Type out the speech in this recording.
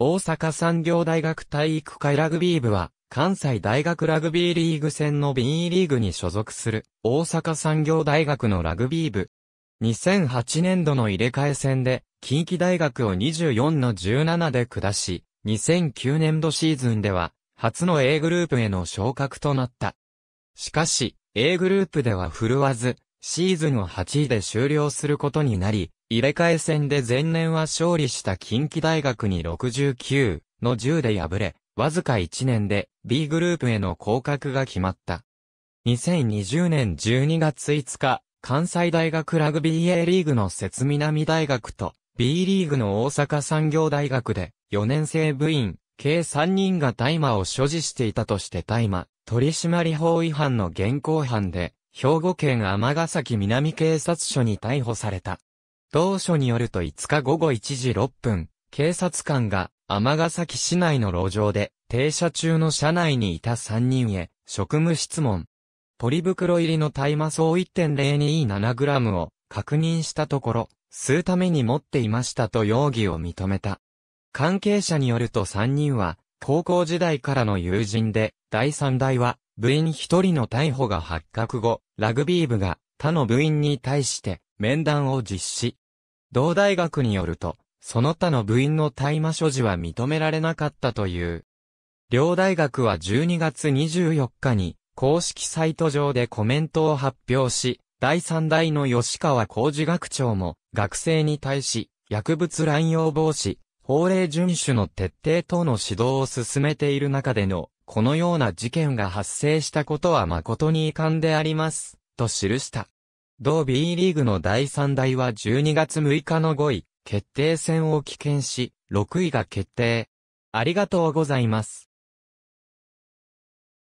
大阪産業大学体育会ラグビー部は、関西大学ラグビーリーグ戦の B リーグに所属する、大阪産業大学のラグビー部。2008年度の入れ替え戦で、近畿大学を24の17で下し、2009年度シーズンでは、初の A グループへの昇格となった。しかし、A グループでは振るわず、シーズンを8位で終了することになり、入れ替え戦で前年は勝利した近畿大学に69の10で敗れ、わずか1年で B グループへの降格が決まった。2020年12月5日、関西大学ラグビー A リーグの節南大学と B リーグの大阪産業大学で4年生部員計3人が大麻を所持していたとして大麻取締法違反の現行犯で兵庫県尼崎南警察署に逮捕された。同書によると5日午後1時6分、警察官が尼崎市内の路上で停車中の車内にいた3人へ職務質問。ポリ袋入りの大麻草1 0 2 7 g を確認したところ、吸うために持っていましたと容疑を認めた。関係者によると3人は、高校時代からの友人で、第3代は、部員1人の逮捕が発覚後、ラグビー部が他の部員に対して面談を実施。同大学によると、その他の部員の大麻所持は認められなかったという。両大学は12月24日に公式サイト上でコメントを発表し、第3代の吉川浩二学長も学生に対し薬物乱用防止、法令遵守の徹底等の指導を進めている中でのこのような事件が発生したことは誠に遺憾であります、と記した。同 B リーグの第3代は12月6日の5位、決定戦を棄権し、6位が決定。ありがとうございます。